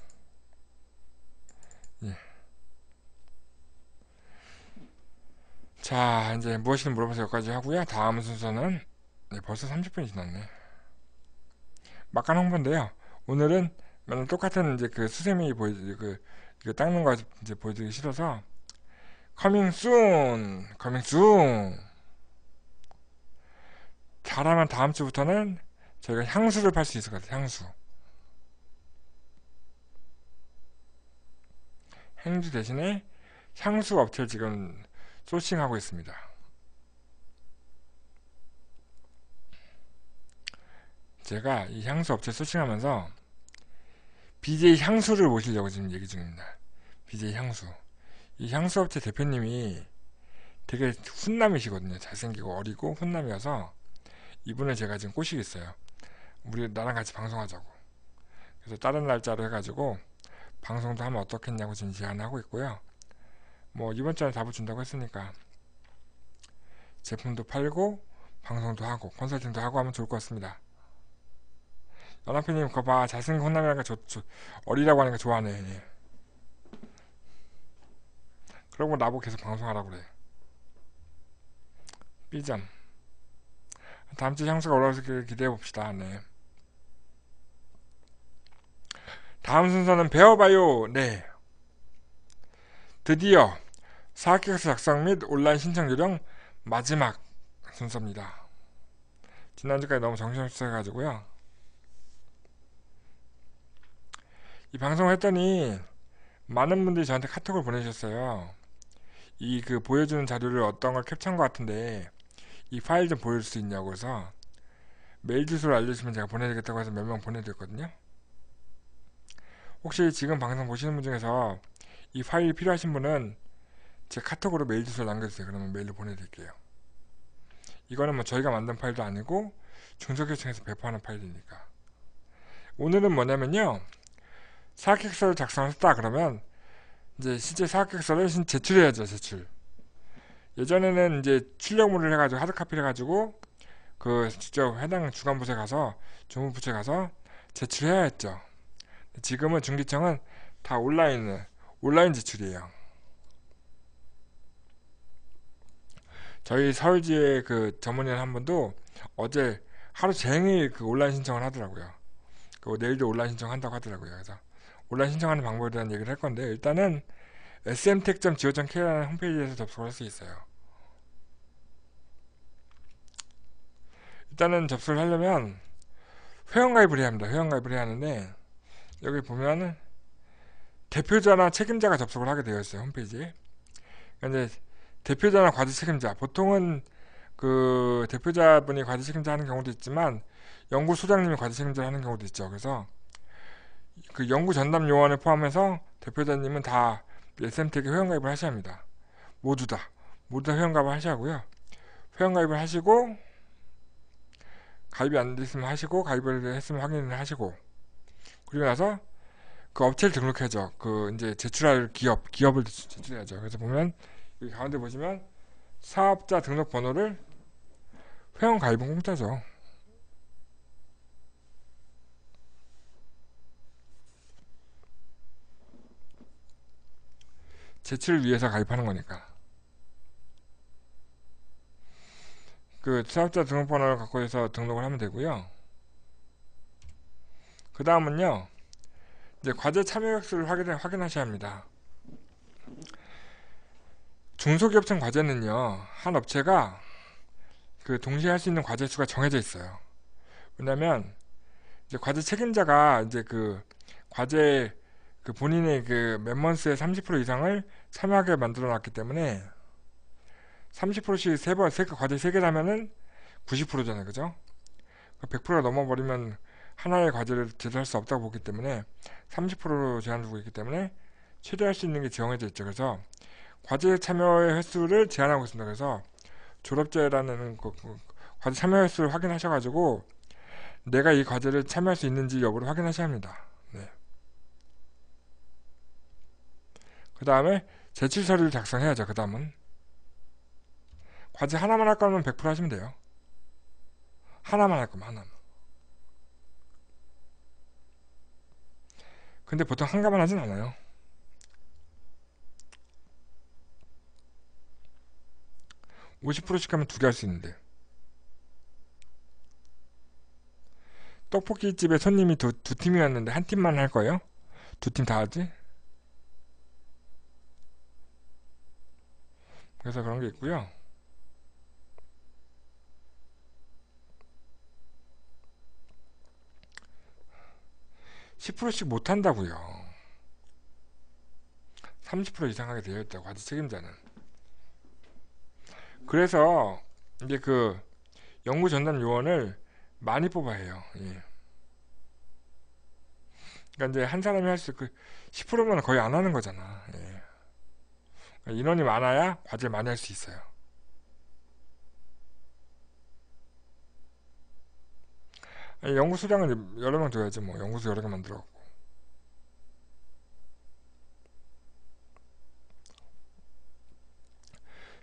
자, 이제 무엇이든 물어보세요. 여기까지 하고요. 다음 순서는 네, 벌써 30분이 지났네. 막간 홍보인데요. 오늘은 맨날 똑같은 이제 그 수세미 보여 드그 이거 닦는 거 이제 보여드리기 싫어서 coming soon, coming soon. 잘하면 다음 주부터는 저희가 향수를 팔 수 있을 것 같아요. 향수. 행주 대신에 향수 업체를 지금 소싱하고 있습니다. 제가 이 향수 업체 소싱하면서 BJ 향수를 모시려고 지금 얘기 중입니다. BJ 향수. 이 향수 업체 대표님이 되게 훈남이시거든요. 잘생기고 어리고 훈남이어서 이분을 제가 지금 꼬시겠어요. 우리 나랑 같이 방송하자고. 그래서 다른 날짜로 해가지고 방송도 하면 어떻겠냐고 지금 제안하고 있고요. 뭐 이번 주에 답을 준다고 했으니까 제품도 팔고 방송도 하고 컨설팅도 하고 하면 좋을 것 같습니다. 연합회님 그거 봐 잘생긴 혼남이라니까 저, 저, 어리라고 하니까 좋아하네 그러고 나보고 계속 방송하라고 그래 삐점 다음 주 향수가 올라오길 기대해 봅시다 네 다음 순서는 배워봐요 네 드디어 사학기획서 작성 및 온라인 신청 요령 마지막 순서입니다. 지난주까지 너무 정신없어 해가지고요. 이 방송을 했더니 많은 분들이 저한테 카톡을 보내주셨어요. 이 그 보여주는 자료를 어떤 걸 캡처한 것 같은데 이 파일 좀 보여줄 수 있냐고 해서 메일 주소를 알려주시면 제가 보내드리겠다고 해서 몇 명 보내드렸거든요. 혹시 지금 방송 보시는 분 중에서 이 파일이 필요하신 분은 제 카톡으로 메일 주소를 남겨주세요. 그러면 메일로 보내드릴게요. 이거는 뭐 저희가 만든 파일도 아니고 중소교육청에서 배포하는 파일이니까. 오늘은 뭐냐면요. 사학계획서를 작성했다 그러면 이제 실제 사학계획서를 제출해야죠. 제출. 예전에는 이제 출력물을 해가지고 하드카피를 해가지고 그 직접 해당 주간부서에 가서 주무부처에 가서 제출해야 했죠. 지금은 중기청은 다 온라인을 온라인 제출이에요 저희 서울지회 그 전문인 한 분도 어제 하루 종일 그 온라인 신청을 하더라고요. 그 내일도 온라인 신청한다고 하더라고요. 그래서 온라인 신청하는 방법에 대한 얘기를 할 건데 일단은 smtech.go.kr라는 홈페이지에서 접속할 을수 있어요. 일단은 접수를 하려면 회원가입을 해야 합니다. 회원가입을 해야 하는데 여기 보면은 대표자나 책임자가 접속을 하게 되어 있어요 홈페이지에. 그러 그러니까 대표자나 과제 책임자 보통은 그 대표자분이 과제 책임자 하는 경우도 있지만 연구 소장님이 과제 책임자 하는 경우도 있죠. 그래서 그 연구 전담 요원을 포함해서 대표자님은 다 SM텍에 회원가입을 하셔야 합니다. 모두 다 모두 다 회원가입을 하셔야 하고요. 회원가입을 하시고 가입이 안 됐으면 하시고 가입을 했으면 확인을 하시고 그리고 나서 그 업체를 등록해줘. 그 이제 제출할 기업, 기업을 제출해야죠. 그래서 보면 여기 가운데 보시면 사업자 등록 번호를 회원 가입은 공짜죠. 제출을 위해서 가입하는 거니까. 그 사업자 등록번호를 갖고 해서 등록을 하면 되고요. 그 다음은요. 이제 과제 참여액수를 확인, 확인하셔야 합니다. 중소기업청 과제는요, 한 업체가 그 동시에 할 수 있는 과제 수가 정해져 있어요. 왜냐면, 이제 과제 책임자가 이제 그 과제 그 본인의 그멤버스의30% 이상을 참여하게 만들어 놨기 때문에 30%씩 세 번 세, 그 과제 세개라면은 90%잖아요. 그죠? 100%가 넘어버리면 하나의 과제를 제대할 수 없다고 보기 때문에 30%로 제한을 두고 있기 때문에 최대할 수 있는 게 정해져 있죠. 그래서 과제 참여의 횟수를 제한하고 있습니다. 그래서 졸업자라는 그, 그, 과제 참여 횟수를 확인하셔가지고 내가 이 과제를 참여할 수 있는지 여부를 확인하셔야 합니다. 네. 그 다음에 제출 서류를 작성해야죠. 그 다음은 과제 하나만 할 거면 100% 하시면 돼요. 하나만 할 거면 하나만. 근데 보통 한가만 하진 않아요. 5 0씩 하면 두 개 할 수 있는데 떡볶이집에 손님이 두, 두 팀이 왔는데 한 팀만 할 거예요? 두 팀 다 하지? 그래서 그런 게 있고요. 10%씩 못 한다고요. 30% 이상하게 되어 있다고 하죠 책임자는. 그래서 이제 그 연구 전담 요원을 많이 뽑아 해요. 예. 그러니까 이제 한 사람이 할 수 그 10%면 거의 안 하는 거잖아. 예. 그러니까 인원이 많아야 과제 많이 할 수 있어요. 연구수량은 여러 명 줘야지 뭐연구소 여러 개 만들어갖고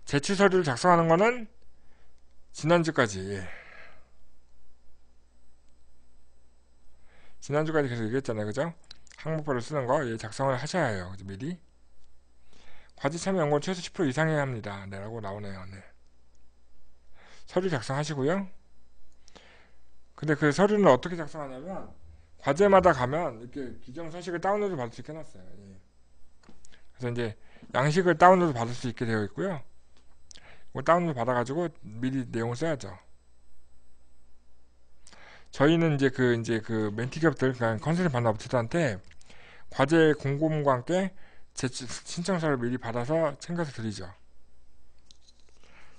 제출 서류를 작성하는 거는 지난주까지 지난주까지 계속 얘기했잖아요 그죠? 항목별을 쓰는 거 예, 작성을 하셔야 해요 그죠? 미리 과제 참여 연구는 최소 10% 이상 해야 합니다 네라고 나오네요 네. 서류 작성하시고요 근데 그 서류는 어떻게 작성하냐면 과제마다 가면 이렇게 규정 서식을 다운로드 받을 수 있게 해놨어요. 예. 그래서 이제 양식을 다운로드 받을 수 있게 되어 있고요. 이 다운로드 받아가지고 미리 내용을 써야죠. 저희는 이제 그 이제 그 멘티 기업들 그러니까 컨설팅 받는 업체들한테 과제 공고문과 함께 제 신청서를 미리 받아서 챙겨서 드리죠.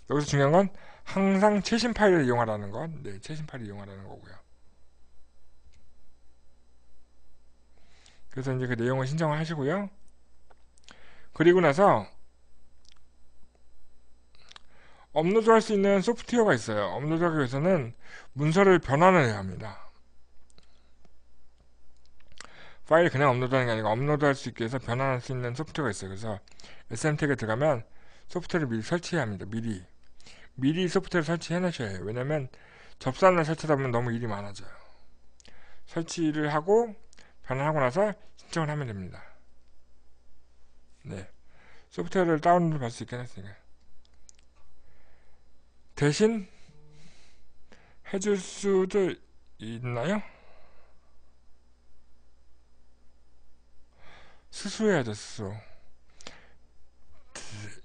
여기서 중요한 건 항상 최신 파일을 이용하라는 것, 네, 최신 파일을 이용하라는 거고요. 그래서 이제 그 내용을 신청을 하시고요. 그리고 나서 업로드할 수 있는 소프트웨어가 있어요. 업로드하기 위해서는 문서를 변환을 해야 합니다. 파일 그냥 업로드하는 게 아니고 업로드할 수 있게 해서 변환할 수 있는 소프트웨어가 있어요. 그래서 SM택에 들어가면 소프트를 웨어 미리 설치해야 합니다. 미리 미리 소프트를 웨 설치해 놓으셔야 해요. 왜냐면 접선을 설치하다 보면 너무 일이 많아져요. 설치를 하고 변환하고 나서 신청을 하면 됩니다. 네. 소프트웨어를 다운로드 받을 수 있게 했으니까. 대신 해줄 수도 있나요? 스스로 해야죠, 스스로.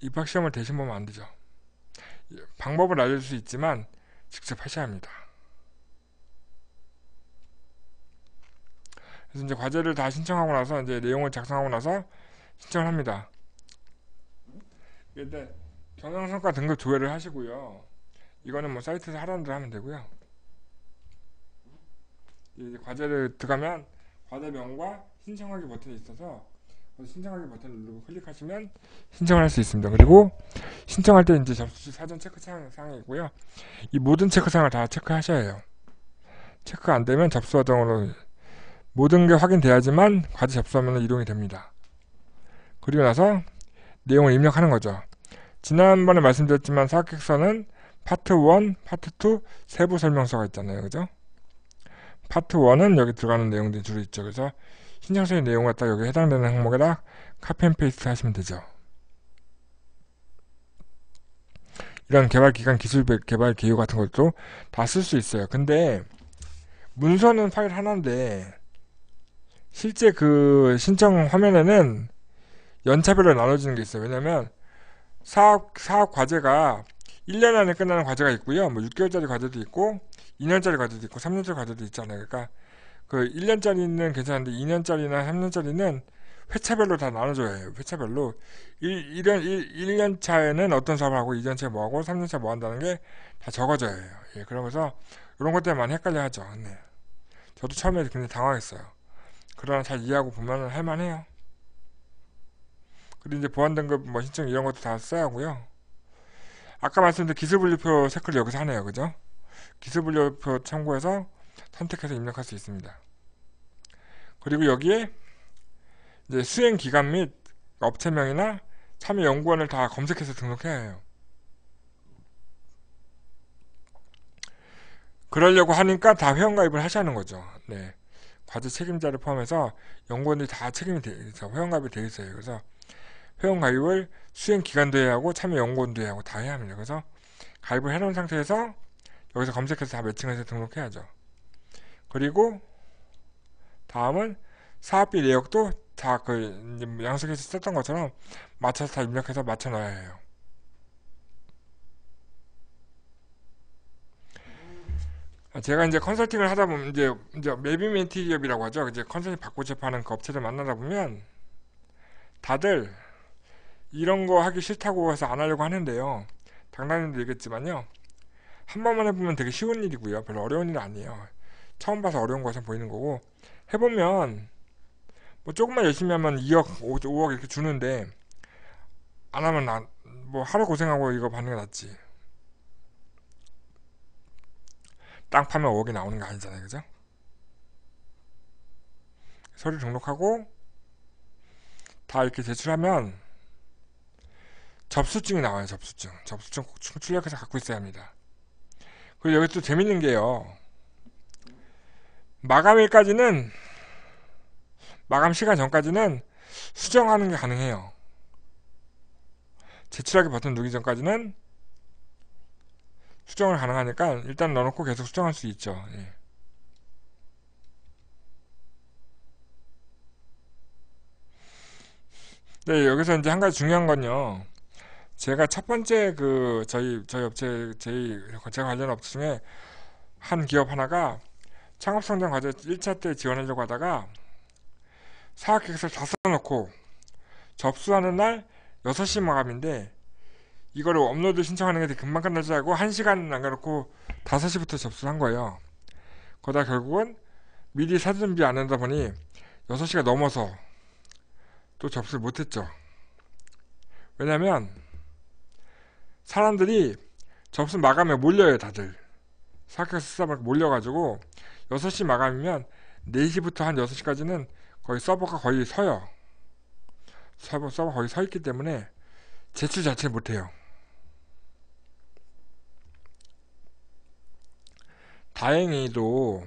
입학시험을 대신 보면 안 되죠. 방법을 알려줄 수 있지만 직접 하셔야 합니다. 그래서 이제 과제를 다 신청하고 나서 이제 내용을 작성하고 나서 신청을 합니다. 일단 경영성과 등급 조회를 하시고요. 이거는 뭐 사이트에서 하라는 대로 하면 되고요. 이제 과제를 들어가면 과제명과 신청하기 버튼이 있어서 신청하기 버튼을 누르고 클릭하시면 신청을 할 수 있습니다. 그리고 신청할 때 이제 접수 시 사전 체크 사항, 이 있고요. 이 모든 체크 사항을 다 체크하셔야 해요. 체크 안 되면 접수 과정으로 모든 게 확인돼야지만 과제 접수하면 이동이 됩니다. 그리고 나서 내용을 입력하는 거죠. 지난번에 말씀드렸지만 사학객서는 파트 1, 파트 2 세부 설명서가 있잖아요. 그죠? 파트 1은 여기 들어가는 내용들이 주로 있죠. 그래서 신청서의 내용과 딱 여기 해당되는 항목에다 카펜페이스트 하시면 되죠. 이런 개발기간 기술 개발 기요 같은 것도 다 쓸 수 있어요. 근데 문서는 파일 하나인데 실제 그 신청 화면에는 연차별로 나눠지는 게 있어요. 왜냐면 하 사업, 사업 과제가 1년 안에 끝나는 과제가 있고요. 뭐 6개월짜리 과제도 있고 2년짜리 과제도 있고 3년짜리 과제도 있잖아요. 그러니까 그 1년짜리는 괜찮은데 2년짜리나 3년짜리는 회차별로 다 나눠줘야 해요. 회차별로. 1, 1년, 1, 년 차에는 어떤 사업하고 을 2년차에 뭐하고 3년차 에뭐 한다는 게 다 적어져야 해요. 예, 그러면서 이런 것 때문에 많이 헷갈려 하죠. 네. 저도 처음에 굉장히 당황했어요. 그러나 잘 이해하고 보면 할만해요. 그리고 이제 보안등급 뭐 신청 이런 것도 다 써야 하고요. 아까 말씀드린 기술분류표 체크를 여기서 하네요. 그죠? 기술분류표 참고해서 선택해서 입력할 수 있습니다. 그리고 여기에 이제 수행 기간 및 업체명이나 참여 연구원을 다 검색해서 등록해야 해요. 그러려고 하니까 다 회원가입을 하시는 거죠. 네. 과제 책임자를 포함해서 연구원들이 다 책임이 돼 있어 회원가입이 돼 있어요. 그래서 회원가입을 수행기간도 해야 하고 참여 연구원도 해야 하고 다 해야 합니다. 그래서 가입을 해놓은 상태에서 여기서 검색해서 다 매칭해서 등록해야죠. 그리고 다음은 사업비 내역도 다 그 양석에서 썼던 것처럼 맞춰서 다 입력해서 맞춰 놔야 해요. 제가 이제 컨설팅을 하다 보면 이제 이제 매비멘티 기업이라고 하죠. 이제 컨설팅 받고 접하는 그업체를 만나다 보면 다들 이런 거 하기 싫다고 해서 안 하려고 하는데요. 당당히도 얘기했지만요. 한 번만 해보면 되게 쉬운 일이고요. 별로 어려운 일 아니에요. 처음 봐서 어려운 것처럼 보이는 거고 해보면 뭐 조금만 열심히 하면 2억, 5억 이렇게 주는데 안 하면 나, 뭐 하루 고생하고 이거 받는 게 낫지. 땅 파면 5억이 나오는 거 아니잖아요, 그죠? 서류 등록하고 다 이렇게 제출하면 접수증이 나와요, 접수증. 접수증 꼭 출력해서 갖고 있어야 합니다. 그리고 여기 또 재밌는 게요. 마감일까지는 마감 시간 전까지는 수정하는 게 가능해요. 제출하기 버튼 누기 전까지는 수정을 가능하니까 일단 넣어놓고 계속 수정할 수 있죠. 예. 네, 여기서 이제 한 가지 중요한 건요. 제가 첫 번째 그 저희 저희 업체 저희 제가 관련 업체 중에 한 기업 하나가 창업성장 과제 1차 때 지원하려고 하다가 사학계획서 다 써놓고 접수하는 날 6시 마감인데 이걸 업로드 신청하는 게 금방 끝나지 않고 1시간 남겨놓고 5시부터 접수한 를 거예요. 그러다 결국은 미리 사전비 준안 한다 보니 6시가 넘어서 또 접수를 못했죠. 왜냐면 사람들이 접수 마감에 몰려요 다들. 사학교에서 쓰다 보니까 몰려가지고 6시 마감이면 4시부터 한 6시까지는 거의 서버가 거의 서요. 서버, 서버 거의 서 있기 때문에 제출 자체를 못해요. 다행히도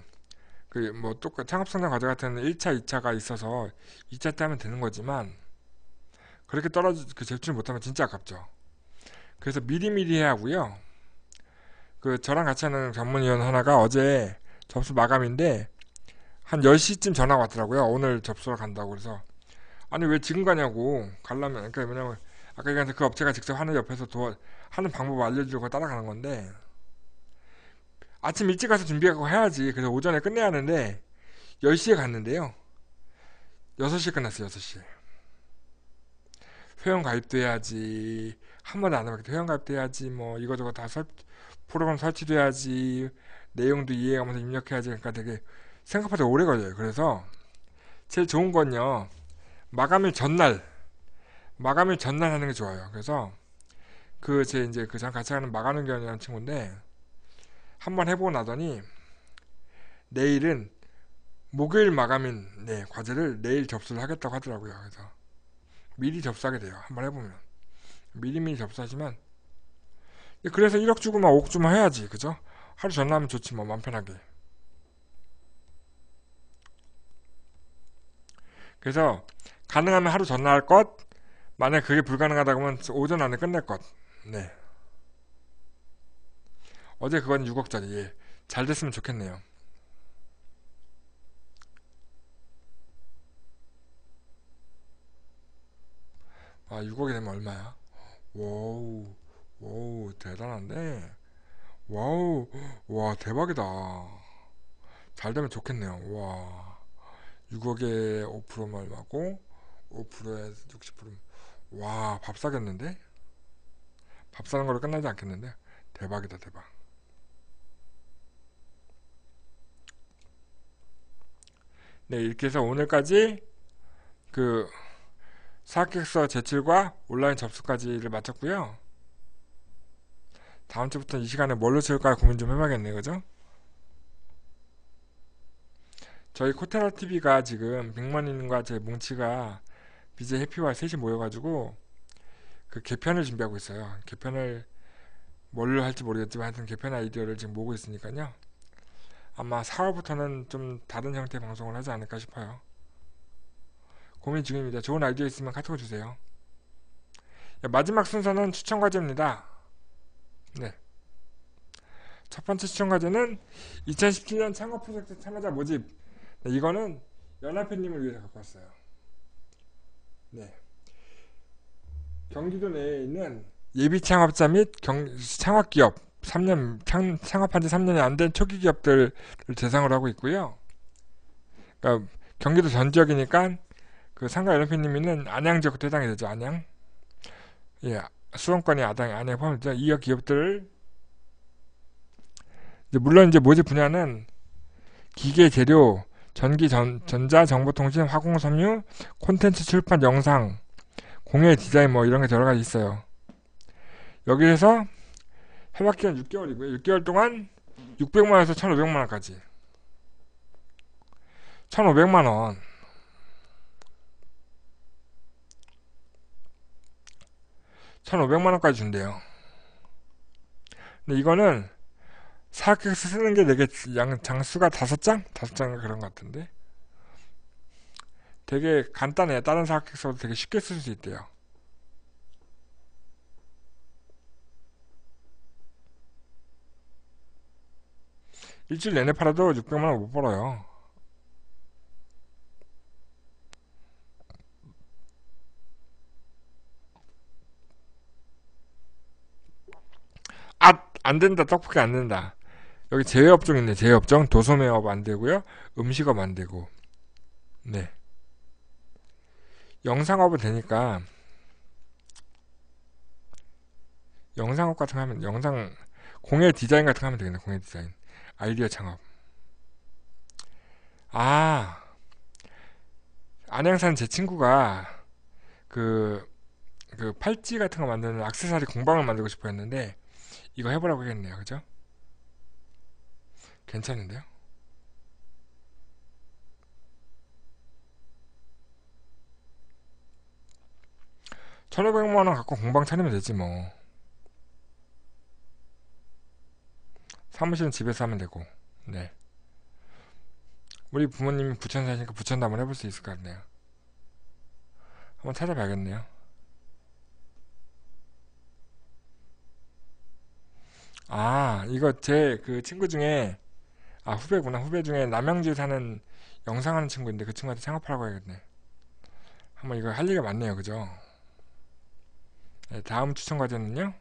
그 뭐 똑같 그 창업성장 과제 같은 1차, 2차가 있어서 2차 때 하면 되는 거지만 그렇게 떨어지 그 제출 못하면 진짜 아깝죠. 그래서 미리미리 해야 하고요. 그 저랑 같이 하는 전문위원 하나가 어제 접수 마감인데 한 10시쯤 전화가 왔더라고요. 오늘 접수를 간다고 그래서 아니 왜 지금 가냐고 가려면 그러니까 왜냐면 아까 얘기한 그 업체가 직접 하는 옆에서 도와 하는 방법 을 알려주고 따라가는 건데 아침 일찍 가서 준비하고 해야지 그래서 오전에 끝내야 하는데 10시에 갔는데요 6시에 끝났어요 6시에 회원 가입도 해야지 한번디안 하면 회원 가입도 해야지 뭐이것저것다 설, 프로그램 설치도해야지 내용도 이해하면서 입력해야지 그러니까 되게 생각보다 오래 걸려요. 그래서 제일 좋은 건요. 마감일 전날 마감일 전날 하는 게 좋아요. 그래서 그 제 이제 그전 같이 하는 마감의견이라는 친구인데 한번 해보고 나더니 내일은 목요일 마감인 네, 과제를 내일 접수를 하겠다고 하더라고요. 그래서 미리 접수하게 돼요. 한번 해보면 미리미리 접수하지만 그래서 1억 주고 막 5억 주면 해야지 그죠? 하루 전에 하면 좋지 뭐 마음 편하게 그래서 가능하면 하루 전날것 만약 그게 불가능하다고 하면 오전 안에 끝낼 것 네. 어제 그건 6억짜리 예. 잘 됐으면 좋겠네요 아 6억이 되면 얼마야? 와우 워우 대단한데 와우 와 대박이다 잘 되면 좋겠네요 와 6억에 5% 말하고 5%에 60%와밥 사겠는데 밥 사는 걸로 끝나지 않겠는데 대박이다 대박 네 이렇게 해서 오늘까지 그 사학객서 제출과 온라인 접수까지를 마쳤고요 다음 주부터 이 시간에 뭘로 채울까 고민 좀 해봐야겠네요. 그죠? 저희 코테라 TV가 지금 백만인과 제 뭉치가 BJ 해피와 셋이 모여가지고 그 개편을 준비하고 있어요. 개편을 뭘로 할지 모르겠지만 하여튼 개편 아이디어를 지금 모으고 있으니까요. 아마 4월부터는 좀 다른 형태의 방송을 하지 않을까 싶어요. 고민 중입니다. 좋은 아이디어 있으면 카톡 주세요. 예, 마지막 순서는 추천 과제입니다. 네. 첫 번째 시청 과제는 2017년 창업 프로젝트 참가자 모집. 네, 이거는 연합회님을 위해서 갖고 왔어요. 네. 경기도 내에 있는 예비 창업자 및 경, 창업기업 3년 창, 창업한 지 3년이 안 된 초기 기업들을 대상으로 하고 있고요. 그러니까 경기도 전 지역이니까 그 상가 연합회님이는 안양 지역도 해당이 되죠. 안양. 예, 수험권이 아당 안에 포함되자 이어 기업들 이제 물론 이제 모집 분야는 기계 재료, 전기 전, 전자 정보통신, 화공 섬유, 콘텐츠 출판 영상, 공예 디자인 뭐 이런 게 여러 가지 있어요. 여기에서 해약 기간 6개월이고요. 6개월 동안 600만 원에서 1,500만 원까지. 1,500만 원. 1,500만 원까지 준대요. 근데 이거는 사각해서 쓰는 게 되게 양, 장수가 다섯 장? 다섯 장 그런 것 같은데 되게 간단해요. 다른 사각해서도 되게 쉽게 쓸 수 있대요. 일주일 내내 팔아도 600만원 못 벌어요. 아, 안 된다. 떡볶이 안 된다. 여기 제외업종 있네. 제외업종. 도소매업 안 되고요. 음식업 안 되고. 네. 영상업은 되니까 영상업 같은 거 하면 영상 공예 디자인 같은 거 하면 되겠네. 공예 디자인. 아이디어 창업. 아. 안양산 제 친구가 그, 그 팔찌 같은 거 만드는 악세사리 공방을 만들고 싶어 했는데 이거 해보라고 하겠네요. 그죠? 괜찮은데요? 1 5 0 0만원 갖고 공방 차리면 되지 뭐 사무실은 집에서 하면 되고 네 우리 부모님이 부천 사시니까 부천 담을 해볼 수 있을 것 같네요 한번 찾아봐야겠네요 아 이거 제 그 친구 중에 아 후배구나 후배 중에 남양주에 사는 영상하는 친구인데 그 친구한테 창업하라고 해야겠네 한번 이거 할 얘기가 많네요 그죠 네, 다음 추천 과제는요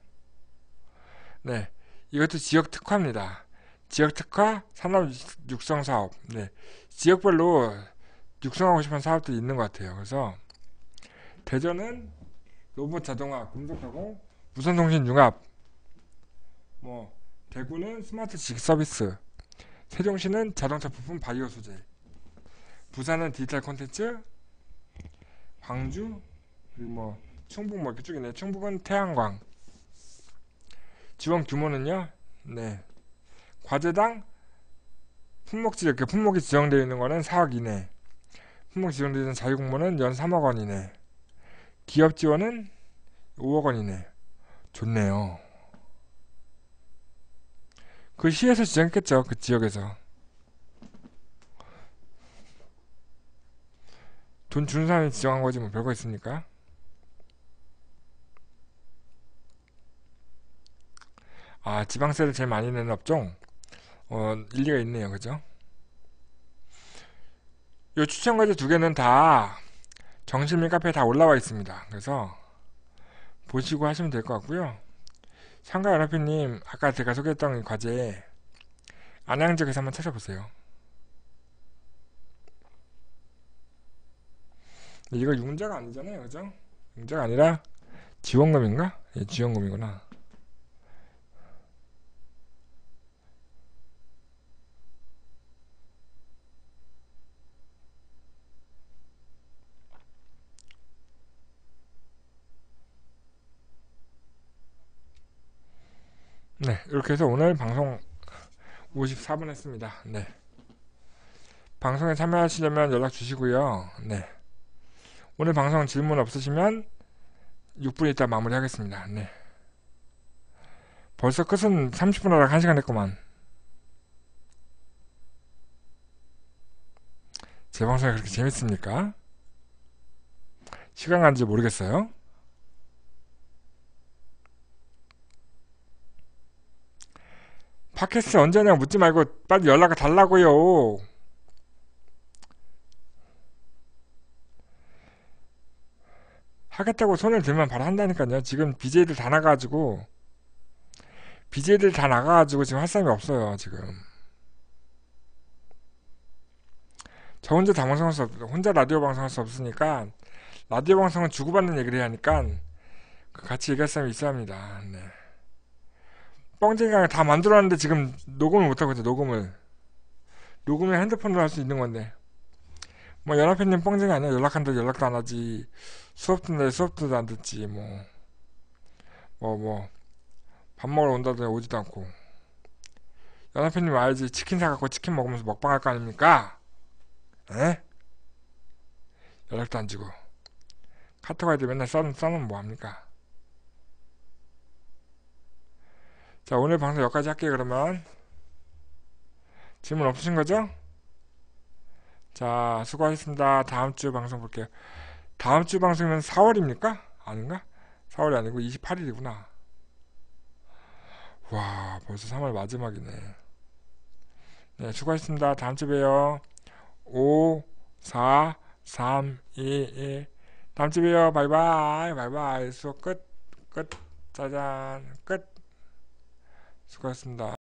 네 이것도 지역 특화입니다 지역 특화 산업 육성 사업 네 지역별로 육성하고 싶은 사업도 있는 것 같아요 그래서 대전은 로봇 자동화 금속하고 무선통신 융합 뭐 대구는 스마트 지식 서비스, 세종시는 자동차 부품 바이오 소재, 부산은 디지털 콘텐츠, 광주 그리고 뭐 충북 뭐 이렇게 쭉 있네. 충북은 태양광. 지원 규모는요. 네. 과제당 품목지 이렇게 품목이 지정되어 있는 거는 4억 이내. 품목 지정되어 있는 자유공모는 연 3억 원 이내. 기업 지원은 5억 원 이내. 좋네요. 그 시에서 지정했겠죠. 그 지역에서. 돈 주는 사람이 지정한 거지 뭐 별거 있습니까? 아 지방세를 제일 많이 내는 업종? 어 일리가 있네요 그죠? 요 추천 과제 두 개는 다 정신민 카페에 다 올라와 있습니다 그래서 보시고 하시면 될 것 같고요 상가 연합회님 아까 제가 소개했던 과제 안양지역에서 한번 찾아보세요. 이거 융자가 아니잖아요, 그죠? 융자가 아니라 지원금인가? 예, 지원금이구나. 네 이렇게 해서 오늘 방송 54분 했습니다 네 방송에 참여하시려면 연락 주시고요 네 오늘 방송 질문 없으시면 6분 있다 마무리하겠습니다 네 벌써 끝은 30분 하락 1시간 됐구만 제 방송이 그렇게 재밌습니까? 시간 간지 모르겠어요 팟캐스트 언제냐 묻지 말고 빨리 연락을 달라고요. 하겠다고 손을 들면 바로 한다니까요. 지금 BJ들 다 나가가지고 BJ들 다 나가가지고 지금 할 사람이 없어요. 지금 저 혼자 다 방송할 수 없, 혼자 라디오 방송할 수 없으니까 라디오 방송은 주고받는 얘기를 해야 하니까 그 같이 얘기할 사람이 있어야 합니다. 네. 뻥튀기가 다 만들어놨는데 지금 녹음을 못하고 있어 녹음을 녹음을 핸드폰으로 할 수 있는 건데 뭐 연합회님 뻥쟁이 아니야 연락한다 연락도 안 하지 수업 듣는데 수업도 안 듣지 뭐 뭐 뭐 밥 먹으러 온다더니 오지도 않고 연합회님 알지 치킨 사갖고 치킨 먹으면서 먹방 할거 아닙니까? 에? 연락도 안 주고 카톡 아이디 맨날 써는 써는 뭐합니까? 자 오늘 방송 여기까지 할게요 그러면 질문 없으신 거죠? 자 수고하셨습니다 다음주 방송 볼게요 다음주 방송은 4월입니까? 아닌가? 4월이 아니고 28일이구나 와 벌써 3월 마지막이네 네 수고하셨습니다 다음주 봬요 5 4 3 2 1 다음주 봬요 바이바이 바이바이 수업 끝끝 짜잔 끝 수고하셨습니다.